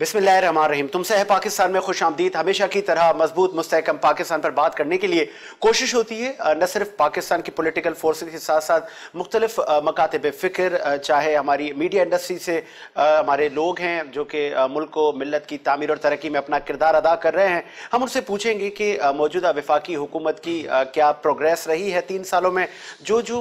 बिस्मिल्लाम तुमसे है पाकिस्तान में खुश आमदीद हमेशा की तरह मजबूत मुस्तकम पाकिस्तान पर बात करने के लिए कोशिश होती है न सिर्फ पाकिस्तान की पोलिटिकल फोर्स के साथ साथ मुख्तलिफ मकातब फ़िक्र चाहे हमारी मीडिया इंडस्ट्री से हमारे लोग हैं जो कि मुल्क को मिलत की तमीर और तरक्की में अपना किरदार अदा कर रहे हैं हम उनसे पूछेंगे कि मौजूदा वफाकी हुकूमत की क्या प्रोग्रेस रही है तीन सालों में जो जो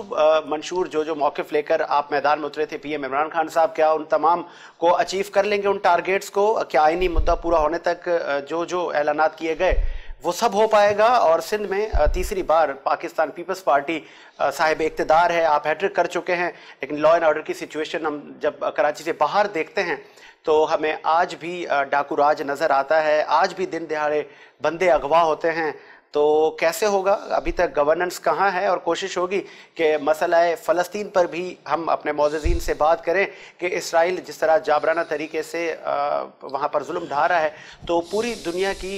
मंशूर जो जो मौक़ लेकर आप मैदान में उतरे थे पी एम इमरान खान साहब क्या उन तमाम को अचीव कर लेंगे उन टारगेट्स को क्या आईनी मुद्दा पूरा होने तक जो जो ऐलान किए गए वो सब हो पाएगा और सिंध में तीसरी बार पाकिस्तान पीपल्स पार्टी साहिब इकतदार है आप हैट्रिक कर चुके हैं लेकिन लॉ एंड ऑर्डर की सिचुएशन हम जब कराची से बाहर देखते हैं तो हमें आज भी डाकू राज नज़र आता है आज भी दिन दिहाड़े बंदे अगवा होते हैं तो कैसे होगा अभी तक गवर्नेंस कहाँ है और कोशिश होगी कि मसला फ़लस्तीन पर भी हम अपने मोजीन से बात करें कि इसराइल जिस तरह जाबराना तरीके से वहाँ पर जुल्म ढा रहा है तो पूरी दुनिया की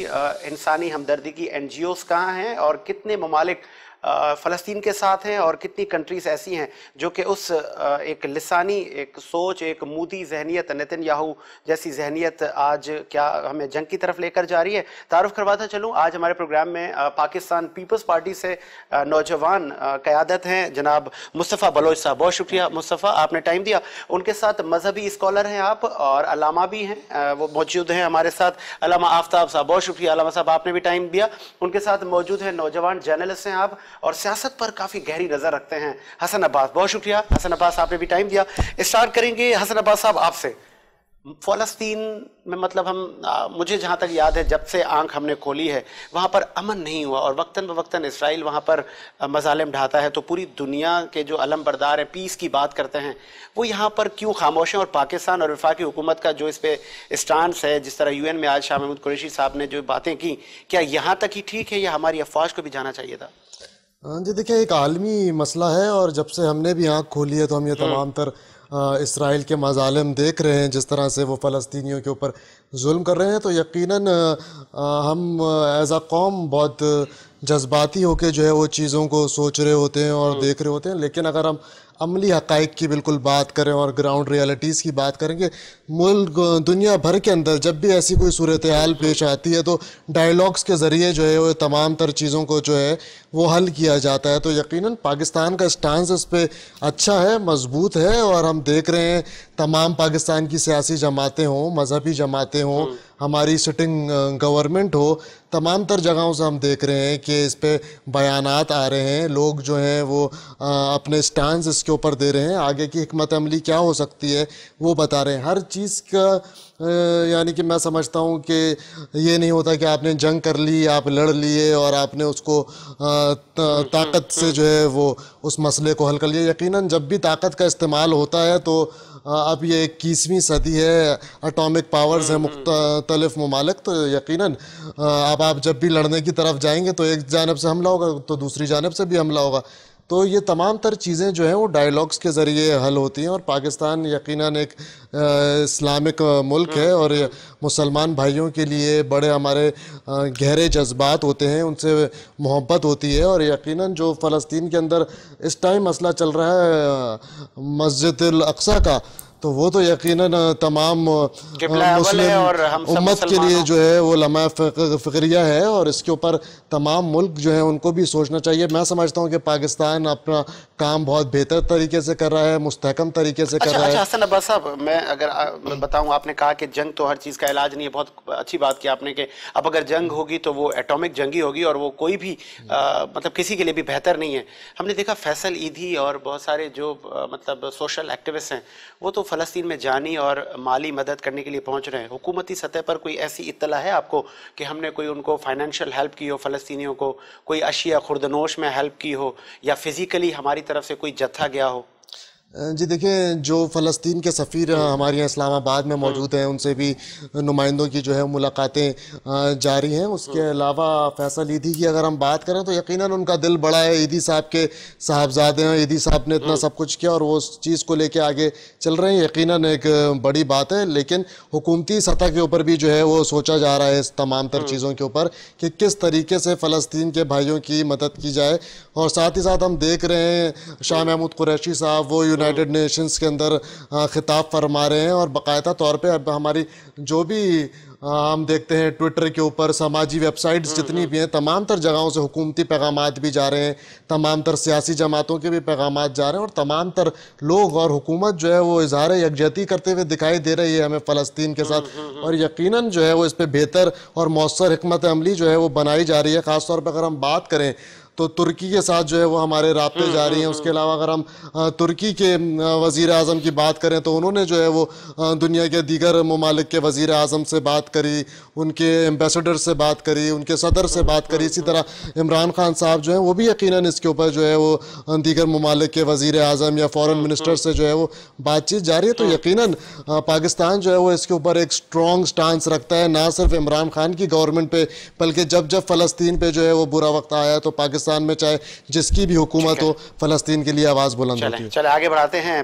इंसानी हमदर्दी की एन जी ओज़ कहाँ हैं और कितने ममालिक फ़लस्तीन के साथ हैं और कितनी कंट्रीज़ ऐसी हैं जो कि उस एक लसानी एक सोच एक मूदी जहनीत नितिन याहू जैसी जहनीत आज क्या हमें जंग की तरफ लेकर जा रही है तारफ़ करवाता चलूँ आज हमारे प्रोग्राम में पाकिस्तान पीपल्स पार्टी से नौजवान क़्यादत हैं जनाब मुस्तफ़ा बलोच साहब बहुत शुक्रिया मुस्तफ़ा आपने टाइम दिया उनके साथ मजहबी इस्कॉलर हैं आप और अलामा भी हैं वो मौजूद हैं हमारे साथ अलामा आफ्ताब साहब बहुत शुक्रिया अलामा साहब आपने भी टाइम दिया उनके साथ मौजूद हैं नौजवान जर्नलिस्ट हैं आप और सियासत पर काफ़ी गहरी नज़र रखते हैं हसन अब्बास बहुत शुक्रिया हसन अब्बास आपने भी टाइम दिया स्टार्ट करेंगे हसन अब्बास साहब आपसे फ़लस्तीन में मतलब हम आ, मुझे जहाँ तक याद है जब से आंख हमने खोली है वहाँ पर अमन नहीं हुआ और वक्ता बवक्ता इसराइल वहाँ पर मजालम ढाता है तो पूरी दुनिया के जो अलम बरदार हैं पीस की बात करते हैं वो यहाँ पर क्यों खामोश हैं और पाकिस्तान और वफाकी हुकूमत का जो इस पर स्टांस है जिस तरह यू एन में आज शाह महमूद कुरेशी साहब ने जो बातें की क्या यहाँ तक ही ठीक है या हमारी अफवाज को भी जाना चाहिए था हाँ जी देखिए एक आलमी मसला है और जब से हमने भी आँख खोली है तो हम ये हम्म। तमाम तर इसराइल के मजालम देख रहे हैं जिस तरह से वो फ़लस्तियों के ऊपर जुल्म कर रहे हैं तो यकीनन हम एज आ कौम बहुत जज्बाती होकर जो है वो चीज़ों को सोच रहे होते हैं और हम्म। देख रहे होते हैं लेकिन अगर हम अमली हक़ की बिल्कुल बात करें और ग्राउंड रियलिटीज़ की बात करेंगे मुल्क दुनिया भर के अंदर जब भी ऐसी कोई सूरत हाल पेश आती है तो डायलॉग्स के ज़रिए जो है वो तमाम तर चीज़ों को जो है वो हल किया जाता है तो यकीनन पाकिस्तान का स्टांस इस पर अच्छा है मजबूत है और हम देख रहे हैं तमाम पाकिस्तान की सियासी जमातें हों मजहबी जमातें हों हम्म। हमारी सिटिंग गवर्नमेंट हो तमाम तर जगहों से हम देख रहे हैं कि इस पर बयान आ रहे हैं लोग जो हैं वो अपने स्टांस इसके ऊपर दे रहे हैं आगे की हमत अमली क्या हो सकती है वो बता रहे हैं हर चीज़ का यानी कि मैं समझता हूँ कि ये नहीं होता कि आपने जंग कर ली आप लड़ लिए और आपने उसको हम्म, हम्म, ताकत से हम्म। जो है वो उस मसले को हल कर लिया यकीनन जब भी ताकत का इस्तेमाल होता है तो अब ये इक्कीसवीं सदी है अटोमिक पावर्स हैं मुख्तलफ ममालिक तो यकीन अब आप जब भी लड़ने की तरफ जाएंगे तो एक जानब से हमला होगा तो दूसरी जानब से भी हमला होगा तो ये तमाम तर चीज़ें जो हैं वो डायलॉग्स के ज़रिए हल होती हैं और पाकिस्तान यकीनन एक इस्लामिक मुल्क है और मुसलमान भाइयों के लिए बड़े हमारे गहरे जज्बात होते हैं उनसे मोहब्बत होती है और यकीनन जो फ़लस्तीन के अंदर इस टाइम मसला चल रहा है मस्जिद अक्सा का तो वो तो यकीनन तमाम मुस्लिम और उम्मत के लिए जो है वो लमह फ़िक्रिया है और इसके ऊपर तमाम मुल्क जो है उनको भी सोचना चाहिए मैं समझता हूँ कि पाकिस्तान अपना काम बहुत बेहतर तरीके से कर रहा है मुस्तकम तरीके से अच्छा, कर रहा अच्छा, है हसन अब्बास साहब मैं अगर बताऊँ आपने कहा कि जंग तो हर चीज़ का इलाज नहीं है बहुत अच्छी बात की आपने कि अब अगर जंग होगी तो वो एटॉमिक जंग ही होगी और वो कोई भी मतलब किसी के लिए भी बेहतर नहीं है हमने देखा फैसल ईदी और बहुत सारे जो मतलब सोशल एक्टिविस्ट हैं वो तो फ़लस्तीन में जानी और माली मदद करने के लिए पहुँच रहे हैं हुकूमती सतह पर कोई ऐसी इतला है आपको कि हमने कोई उनको फाइनेंशियल हेल्प की हो फ़लस्तियों को कोई अशिया खुर्दनोश में हेल्प की हो या फिज़िकली हमारी तरफ से कोई जत्था गया हो जी देखिए जो फ़लस्तीन के सफ़ीर हमारे यहाँ इस्लामाबाद में मौजूद हैं उनसे भी नुमाइंदों की जो है मुलाकातें जारी हैं उसके अलावा फैसल ईदी की अगर हम बात करें तो यकीनन उनका दिल बड़ा है ईदी साहब के साहबजादे हैं ईदी साहब ने इतना सब कुछ किया और वो उस चीज़ को लेके आगे चल रहे हैं यकीनन एक बड़ी बात है लेकिन हुकूमती सतह के ऊपर भी जो है वो सोचा जा रहा है इस तमाम तर हम्म। चीज़ों के ऊपर कि किस तरीके से फ़लस्तीन के भाइयों की मदद की जाए और साथ ही साथ हम देख रहे हैं शाह महमूद कुरैशी साहब वो यूनाइटेड हाँ। नेशंस के अंदर ख़िताब फरमा रहे हैं और बाकायदा तौर पे अब हमारी जो भी हम देखते हैं ट्विटर के ऊपर समाजी वेबसाइट्स हाँ, जितनी हाँ। भी हैं तमाम तर जगहों से हुकूमती पैगाम भी जा रहे हैं तमाम तर सियासी जमातों के भी पैगाम जा रहे हैं और तमाम तर लोग और हुकूमत जो है वो इजहार यकजहती करते हुए दिखाई दे रही है हमें फ़लस्तीन के साथ और यकीन जो है वो इस पर बेहतर और मौसर हमत अमली जो है वो बनाई जा रही है ख़ासतौर पर अगर हम बात करें तो तुर्की के साथ जो है वो हमारे रबते हम्म, जारी हैं हम्म, उसके हम्म। अलावा अगर हम तुर्की के वज़ी अजम की बात करें तो उन्होंने जो है वो दुनिया के दीगर ममालिक के वज़ी अजम से बात करी उनके एम्बेसडर से बात करी उनके सदर से बात करी इसी तरह इमरान खान साहब जो हैं वो भी यकीन इसके ऊपर जो है वो दीगर ममालिक के वज़ी अजम या फ़ॉरन मिनिस्टर से जो है वो बातचीत जारी है तो यकीन पाकिस्तान जो है वो इसके ऊपर एक स्ट्रॉन्ग स्टांस रखता है ना सिर्फ इमरान खान की गवर्नमेंट पर बल्कि जब जब फ़लस्तीन पर जो है वो बुरा वक्त आया तो पाकिस्तान पाकिस्तान में चाहे जिसकी भी हुकूमत हो फ़लस्तीन के लिए आवाज़ बुलंद होती है चले आगे बढ़ाते हैं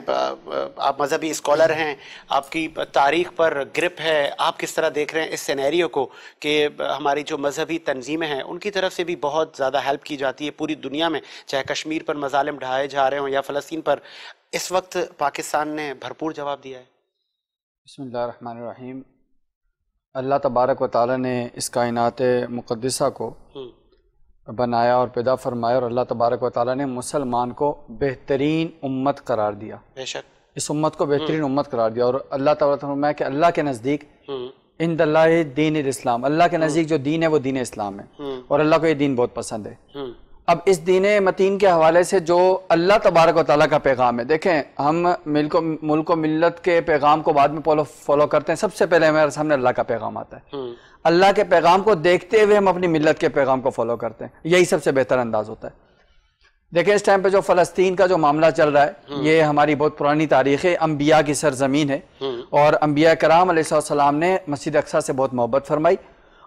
आप मजहबी स्कॉलर हैं आपकी तारीख पर ग्रिप है आप किस तरह देख रहे हैं इस सैनैरियो को कि हमारी जो मजहबी तनजीमें हैं उनकी तरफ से भी बहुत ज़्यादा हेल्प की जाती है पूरी दुनिया में चाहे कश्मीर पर मजालम ढाए जा रहे हों या फ़लस्तीन पर इस वक्त पाकिस्तान ने भरपूर जवाब दिया है बसमीम अल्लाह तबारक व ताली ने इस कायनात मुक़दसा को बनाया और पैदा फरमाया और अल्लाह तबारक व ने मुसलमान को बेहतरीन उम्मत करार दिया बेशक इस उम्मत को बेहतरीन हम्म। उम्मत करार दिया और अल्लाह तबारक फरमाया कि अल्लाह के नज़दीक हम्म। इन दल्ला दीन इस्लाम अल्लाह के हम्म। नज़दीक जो दीन है वो दीन इस्लाम है और अल्लाह को ये दीन बहुत पसंद है अब इस दीन मतीन के हवाले से जो अल्लाह तबारक वाली का पैगाम है देखें हम मिल्क मुल्क मिलत के पैगाम को बाद में फॉलो फॉलो करते हैं सबसे पहले हमारे सामने अल्लाह का पैगाम आता है हम्म। अल्लाह के पैगाम को देखते हुए हम अपनी मिलत के पैगाम को फॉलो करते हैं यही सबसे बेहतर अंदाज होता है देखें इस टाइम पर जो फ़लस्तीन का जो मामला चल रहा है हम्म। ये हमारी बहुत पुरानी तारीख है अम्बिया की सरजमीन है हम्म। और अम्बिया कराम सलाम ने मस्जिद अक्सा से बहुत मोहब्बत फरमाई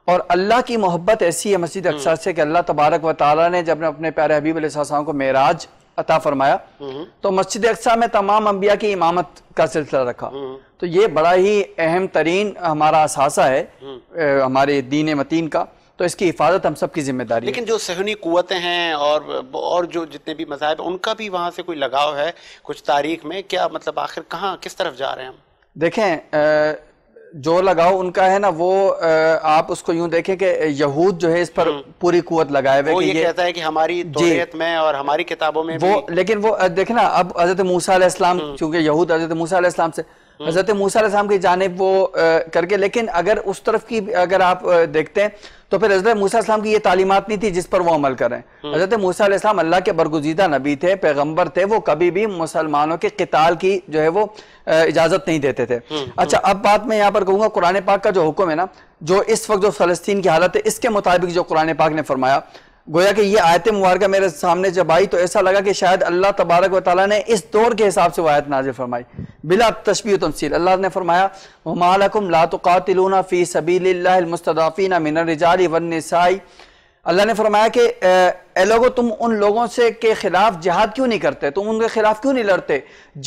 और अल्लाह की मोहब्बत ऐसी है मस्जिद अक्सर हम्म। से कि अल्लाह तबारक व ताली ने जब अपने प्यारे हबीब अलैहिस्सलाम को मेराज अता फरमाया हम्म। तो मस्जिद अक्सा में तमाम अम्बिया की इमामत का सिलसिला रखा हम्म। तो ये बड़ा ही अहम तरीन हमारा असासा है हमारे दीन मतीन का तो इसकी हिफाजत हम सब की जिम्मेदारी लेकिन जो सहनी कुतें हैं और और जो जितने भी मजाहब उनका भी वहाँ से कोई लगाव है कुछ तारीख में क्या मतलब आखिर कहाँ किस तरफ जा रहे हैं हम देखें जो लगाओ उनका है ना वो आप उसको यूं देखें कि यहूद जो है इस पर हम्म। पूरी कुत लगाए हुए ये, कहता है कि हमारी जीत में और हमारी किताबों में वो लेकिन वो देखे ना अब हजरत मूसा इस्लाम क्योंकि हम्म। यहूद हजरत मूसा इस्लाम से हजरत मूसा की जानब वो करके लेकिन अगर उस तरफ की अगर आप देखते हैं तो फिर हजरत मूसा की ये तालीमत नहीं थी जिस पर वो अमल करें हम्म। हजरत मूसा अल्लाह के बरगुजीदा नबी थे पैगम्बर थे वो कभी भी मुसलमानों के किताल की जो है वो इजाजत नहीं देते थे हम्म, हम्म। अच्छा अब बात मैं यहाँ पर कहूंगा कुरान पाक का जो हुक्म है ना जो इस वक्त जो फलस्तीन की हालत है इसके मुताबिक जो कुरान पाक ने फरमाया गोया कि ये आयत मुबारक मेरे सामने जब आई तो ऐसा लगा कि शायद अल्लाह तबारक व ताली ने इस दौर के हिसाब से वह आयत नाजिल फरमाई बिला तशबी तमसील अल्लाह ने फरमाया मालकुम लातुकातिलूना फ़ी सबील मुस्तदाफ़ीना मिनरजाली वनसाई अल्लाह ने फरमाया कि ए लोगो तुम उन लोगों से के खिलाफ जहाद क्यों नहीं करते तुम उनके खिलाफ क्यों नहीं लड़ते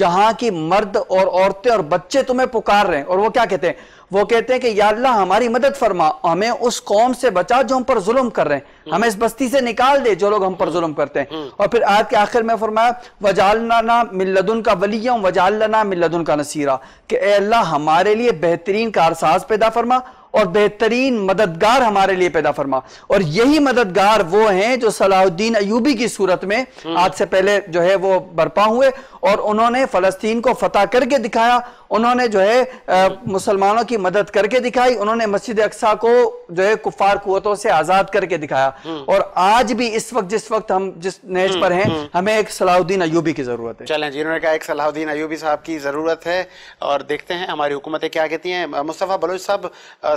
जहां की मर्द और औरतें और बच्चे तुम्हें पुकार रहे हैं और वो क्या कहते हैं वो कहते हैं कि या अल्लाह हमारी मदद फरमा हमें उस कौम से बचा जो हम पर जुल्म कर रहे हैं हमें इस बस्ती से निकाल दे जो लोग हम पर जुल्म करते हैं हम्म। और फिर आज के आखिर में फरमाया वजालना मिल्लदुन का वलीम वजालना मिल्लदुन का नसीरा कि अल्लाह हमारे लिए बेहतरीन कारसाज पैदा फरमा और बेहतरीन मददगार हमारे लिए पैदा फरमा और यही मददगार वो हैं जो सलाहुद्दीन अयूबी की सूरत में हम्म। आज से पहले जो है वो बर्पा हुए और उन्होंने फलस्तीन को फतेह करके दिखाया उन्होंने जो है मुसलमानों की मदद करके दिखाई उन्होंने मस्जिद अक्सा को जो है कुफार कुतों से आजाद करके दिखाया हम्म। और आज भी इस वक्त जिस वक्त हम जिस नेज हम्म, पर हैं हमें एक सलाहुद्दीन अयूबी की जरूरत है चलें जिन्होंने कहा एक सलाहुद्दीन अयूबी साहब की जरूरत है और देखते हैं हमारी हुकूमतें क्या कहती हैं मुस्तफ़ा बलोच साहब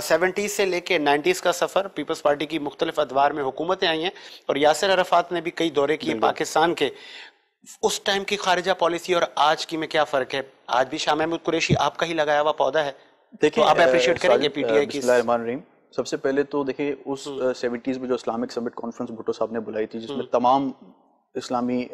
सेवेंटीज़ से लेके नाइन्टीज़ का सफ़र पीपल्स पार्टी की मुख्तलिफ अदवार में हुकूमतें आई हैं और यासर अरफात ने भी कई दौरे किए पाकिस्तान के उस टाइम की खारजा पॉलिसी और आज की में क्या फ़र्क है आज भी शाह महमूद कुरेशी आपका ही लगाया हुआ पौधा है देखिए तो आप अप्रिशिएट करेंगे पीटीआई सबसे पहले तो देखिए उस हम्म। सेवेंटीज़ में जो इस्लामिक समिट कॉन्फ्रेंस भुट्टो साहब ने बुलाई थी जिसमें हम्म। तमाम इस्लामी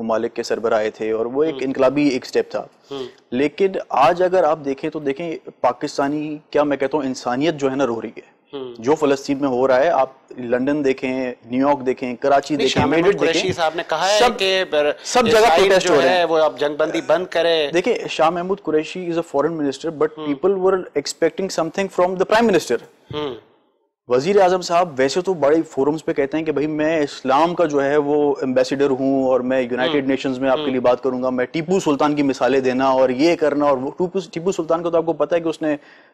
ममालिक के सरबराए थे और वो एक हम्म। इनकलाबी एक स्टेप था हम्म। लेकिन आज अगर आप देखें तो देखें पाकिस्तानी क्या मैं कहता हूँ इंसानियत जो है ना रो रही है हम्म। जो फलस्तीन में हो रहा है आप लंदन देखें न्यूयॉर्क देखें कराची देखें मेडिट देखें साहब ने कहा है कि सब जगह प्रोटेस्ट हो रहे हैं वो आप जंगबंदी बंद करें देखिए Shah Mahmood Qureshi is a foreign minister but people were expecting something from the prime minister वजीर आजम साहब वैसे तो बड़े फोरम्स पे कहते हैं कि भाई मैं इस्लाम का जो है वो एम्बेसडर हूँ और मैं यूनाइटेड नेशंस हम्म, में आपके हम्म। लिए बात करूंगा मैं टीपू सुल्तान की मिसालें देना और ये करना और टीपू टीपू सुल्तान को तो आपको पता है कि उसने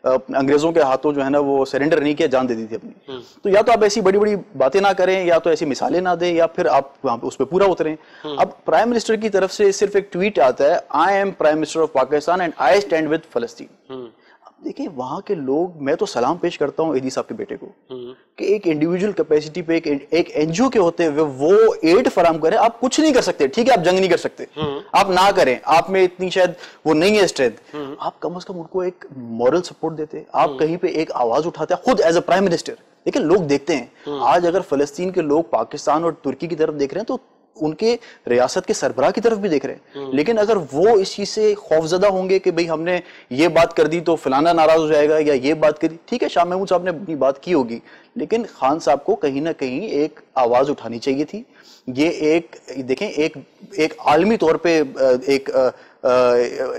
अंग्रेजों के हाथों जो है ना वो सरेंडर नहीं किया जान दे दी थी अपनी हम्म। तो या तो आप ऐसी बड़ी बड़ी बातें ना करें या तो ऐसी मिसालें ना दें या फिर आप वहाँ पे उस पर पूरा उतरें अब प्राइम मिनिस्टर की तरफ से सिर्फ एक ट्वीट आता है I am prime minister of Pakistan and I stand with फलस्तीन देखिए वहाँ के लोग मैं तो सलाम पेश करता हूँ एदी साहब के बेटे को हम्म। कि एक इंडिविजुअल कैपेसिटी पे एक एक एनजीओ के होते हुए वो एड फराम करें आप कुछ नहीं कर सकते ठीक है आप जंग नहीं कर सकते हम्म। आप ना करें आप में इतनी शायद वो नहीं है स्ट्रेंथ हम्म। आप कम अज कम उनको एक मॉरल सपोर्ट देते आप कहीं पे एक आवाज उठाते खुद एज अ प्राइम मिनिस्टर देखिए लोग देखते हैं आज अगर फलस्तीन के लोग पाकिस्तान और तुर्की की तरफ देख रहे हैं तो उनके रियासत के सरबराह की तरफ भी देख रहे हैं हम्म। लेकिन अगर वो इस चीज से खौफजदा होंगे कि भाई हमने ये बात कर दी तो फलाना नाराज हो जाएगा या ये बात करी ठीक है शाह महमूद साहब ने अपनी बात की होगी लेकिन खान साहब को कहीं ना कहीं एक आवाज उठानी चाहिए थी ये एक देखें एक एक आलमी तौर पे एक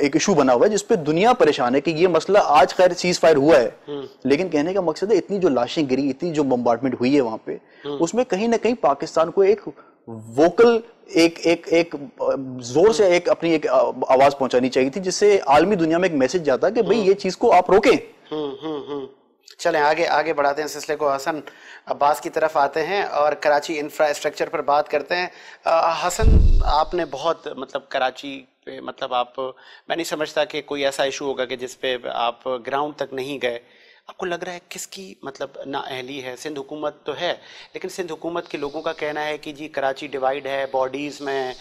एक इशू बना हुआ है जिसपे दुनिया परेशान है कि ये मसला आज खैर सीज फायर हुआ है हम्म। लेकिन कहने का मकसद है इतनी जो लाशें गिरी इतनी जो बम्बार्टमेंट हुई है वहां पे हम्म। उसमें कहीं ना कहीं पाकिस्तान को एक वोकल एक एक एक जोर से एक अपनी एक आवाज पहुंचानी चाहिए थी जिससे आलमी दुनिया में एक मैसेज जाता कि भाई हम्म। ये चीज को आप रोकें हम्म, हम्म, चलें आगे आगे बढ़ाते हैं सिलसिले को हसन अब्बास की तरफ आते हैं और कराची इंफ्रास्ट्रक्चर पर बात करते हैं आ, हसन आपने बहुत मतलब कराची पे मतलब आप मैं नहीं समझता कि कोई ऐसा इशू होगा कि जिस पे आप ग्राउंड तक नहीं गए आपको लग रहा है किसकी मतलब अहली है सिंध हुकूमत तो है लेकिन सिंध हुकूमत के लोगों का कहना है कि जी कराची डिवाइड है बॉडीज़ में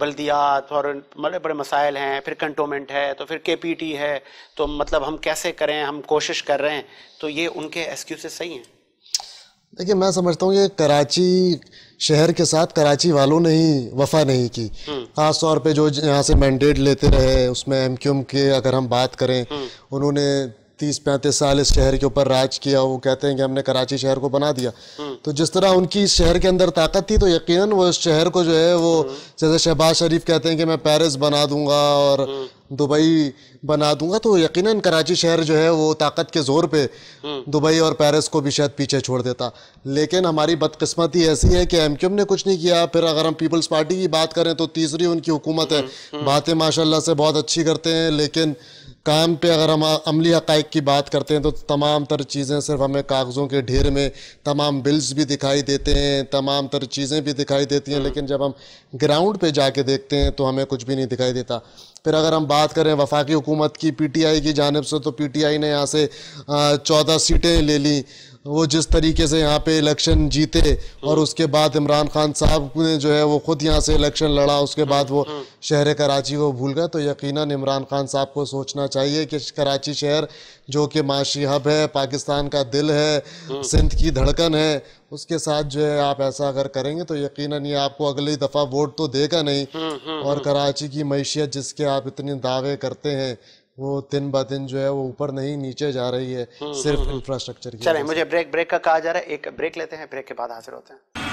बल्दियात और बड़े मतलब बड़े मसाइल हैं फिर कंटोमेंट है तो फिर के पी टी है तो मतलब हम कैसे करें हम कोशिश कर रहे हैं तो ये उनके एक्सक्यूज सही हैं देखिए मैं समझता हूँ ये कराची शहर के साथ कराची वालों ने ही वफा नहीं की हम्म। ख़ास तौर पे जो यहाँ से मैंडेट लेते रहे उसमें एम के अगर हम बात करें हम्म। उन्होंने तीस पैंतीस साल इस शहर के ऊपर राज किया वो कहते हैं कि हमने कराची शहर को बना दिया तो जिस तरह उनकी इस शहर के अंदर ताकत थी तो यकीनन वो इस शहर को जो है वो जैसे शहबाज शरीफ कहते हैं कि मैं पेरिस बना दूंगा और दुबई बना दूंगा तो यकीनन कराची शहर जो है वो ताकत के ज़ोर पे दुबई और पेरिस को भी शायद पीछे छोड़ देता लेकिन हमारी बदकस्मती ऐसी है कि एम ने कुछ नहीं किया फिर अगर हम पीपल्स पार्टी की बात करें तो तीसरी उनकी हुकूमत है बातें माशाल्लाह से बहुत अच्छी करते हैं लेकिन काम पे अगर हम अमली हक़ की बात करते हैं तो तमाम तर चीज़ें सिर्फ हमें कागज़ों के ढेर में तमाम बिल्स भी दिखाई देते हैं तमाम तर चीज़ें भी दिखाई देती हैं लेकिन जब हम ग्राउंड पे जाके देखते हैं तो हमें कुछ भी नहीं दिखाई देता फिर अगर हम बात करें वफाकी हुकूमत की पी टी आई की जानब से तो पी टी आई ने यहाँ से चौदह सीटें ले ली वो जिस तरीके से यहाँ पे इलेक्शन जीते और उसके बाद इमरान खान साहब ने जो है वो ख़ुद यहाँ से इलेक्शन लड़ा उसके बाद वो शहर कराची को भूल गए तो यकीनन इमरान खान साहब को सोचना चाहिए कि कराची शहर जो कि माशी हब है पाकिस्तान का दिल है सिंध की धड़कन है उसके साथ जो है आप ऐसा अगर करेंगे तो यकीनन ये आपको अगली दफ़ा वोट तो देगा नहीं और कराची की मीशियत जिसके आप इतने दावे करते हैं वो दिन ब दिन जो है वो ऊपर नहीं नीचे जा रही है हम्म, सिर्फ इंफ्रास्ट्रक्चर हम्म, हम्म। की चले मुझे ब्रेक ब्रेक का कहा जा रहा है एक ब्रेक लेते हैं ब्रेक के बाद हाजिर होते हैं